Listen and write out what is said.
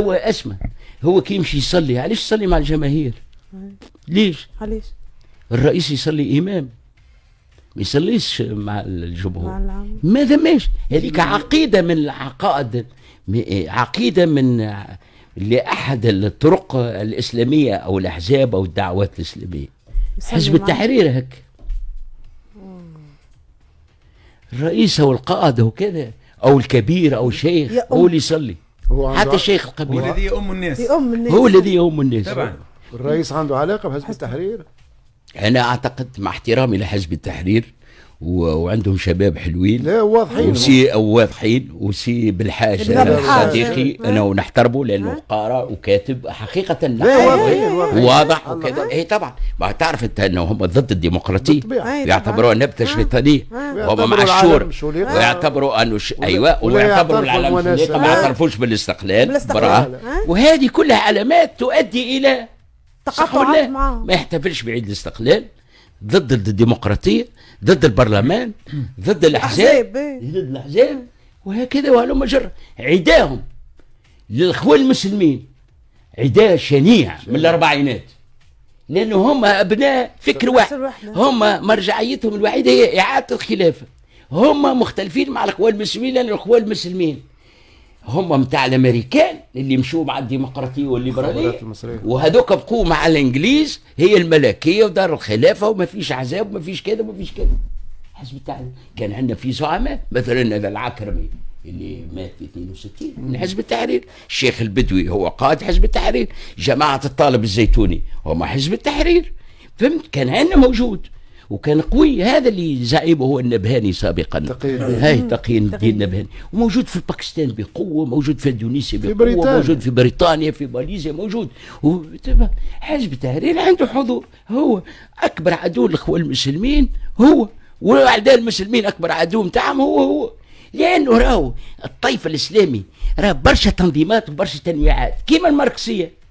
توا اسمع هو كي يمشي يصلي علاش يصلي مع الجماهير؟ ليش؟ علاش؟ الرئيس يصلي امام ما يصليش مع الجمهور ما ثماش هذيك عقيده من العقائد عقيده من لاحد الطرق الاسلاميه او الاحزاب او الدعوات الاسلاميه حزب التحرير هك الرئيس او القائد او كذا او الكبير او الشيخ هو اللي يصلي هو حتى الشيخ القبيل هو الذي يؤم الناس يؤم الناس هو الذي يؤم الناس طبعا الرئيس عنده علاقه بحزب التحرير انا اعتقد مع احترامي لحزب التحرير وعندهم شباب حلوين لا واضحين وسي او واضحين وسي بالحاج صديقي انا ونحتربه لانه قارئ وكاتب حقيقه لا واضح وكذا اي طبعا ما تعرف انت انه هم ضد الديمقراطيه يعتبروها نبته شيطانيه وهم مع الشور ويعتبروا انه ش... ايوه ويعتبروا العالم ما يعترفوش بالاستقلال براه آه. وهذه كلها علامات تؤدي الى تقاطعات ما يحتفلش بعيد الاستقلال ضد الديمقراطيه ضد البرلمان ضد الاحزاب إيه. ضد الاحزاب وهكذا وهلو جر عداهم للاخوان المسلمين عداء شنيع من الاربعينات لانه هم ابناء فكر واحد هم مرجعيتهم الوحيده هي اعاده الخلافه هم مختلفين مع الاخوان المسلمين لان الاخوان المسلمين هم متاع الامريكان اللي مشوا مع الديمقراطيه والليبراليه وهذوك بقوا مع الانجليز هي الملكيه ودار الخلافه وما فيش احزاب وما فيش كذا وما فيش كذا حزب التعليم كان عندنا في زعماء مثلا هذا العكرمي اللي مات في 62 من حزب التحرير الشيخ البدوي هو قائد حزب التحرير جماعه الطالب الزيتوني هم حزب التحرير فهمت كان عندنا موجود وكان قوي هذا اللي زعيمه هو النبهاني سابقا تقي هاي تقي الدين النبهاني وموجود في باكستان بقوه موجود في اندونيسيا بقوه في بريطانيا. موجود في بريطانيا في ماليزيا موجود حزب التحرير عنده حضور هو اكبر عدو الاخوه المسلمين هو واعداء المسلمين اكبر عدو نتاعهم هو هو لانه راهو الطيف الاسلامي راه برشا تنظيمات وبرشا تنويعات كيما الماركسيه